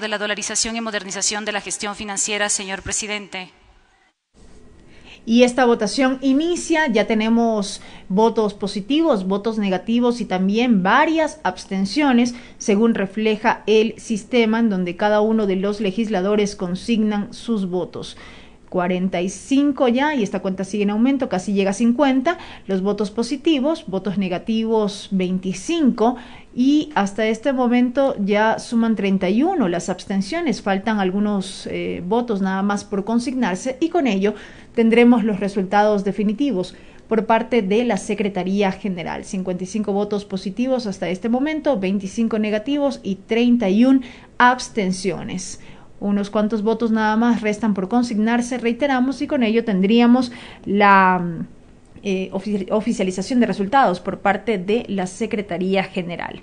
de la dolarización y modernización de la gestión financiera, señor presidente. Y esta votación inicia, ya tenemos votos positivos, votos negativos y también varias abstenciones, según refleja el sistema en donde cada uno de los legisladores consignan sus votos. 45 ya y esta cuenta sigue en aumento, casi llega a 50, los votos positivos, votos negativos 25 y hasta este momento ya suman 31 las abstenciones, faltan algunos eh, votos nada más por consignarse y con ello tendremos los resultados definitivos por parte de la Secretaría General. 55 votos positivos hasta este momento, 25 negativos y 31 abstenciones. Unos cuantos votos nada más restan por consignarse, reiteramos, y con ello tendríamos la eh, oficialización de resultados por parte de la Secretaría General.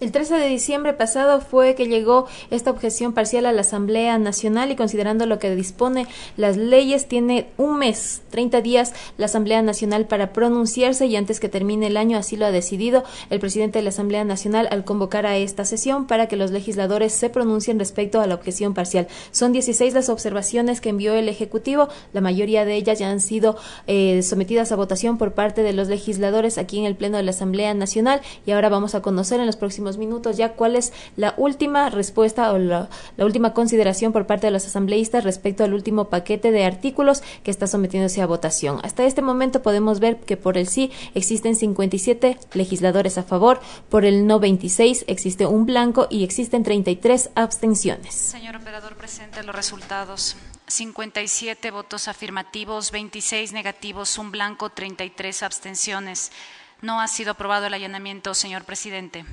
El 13 de diciembre pasado fue que llegó esta objeción parcial a la Asamblea Nacional y considerando lo que dispone las leyes, tiene un mes, 30 días la Asamblea Nacional para pronunciarse y antes que termine el año así lo ha decidido el presidente de la Asamblea Nacional al convocar a esta sesión para que los legisladores se pronuncien respecto a la objeción parcial. Son 16 las observaciones que envió el Ejecutivo, la mayoría de ellas ya han sido eh, sometidas a votación por parte de los legisladores aquí en el Pleno de la Asamblea Nacional y ahora vamos a conocer en los próximos minutos ya cuál es la última respuesta o la, última consideración por parte de los asambleístas respecto al último paquete de artículos que está sometiéndose a votación. Hasta este momento podemos ver que por el sí existen 57 legisladores a favor, por el no 26 existe un blanco y existen 33 abstenciones. Señor operador, presente los resultados. 57 votos afirmativos, 26 negativos, un blanco, 33 abstenciones. No ha sido aprobado el allanamiento, señor presidente.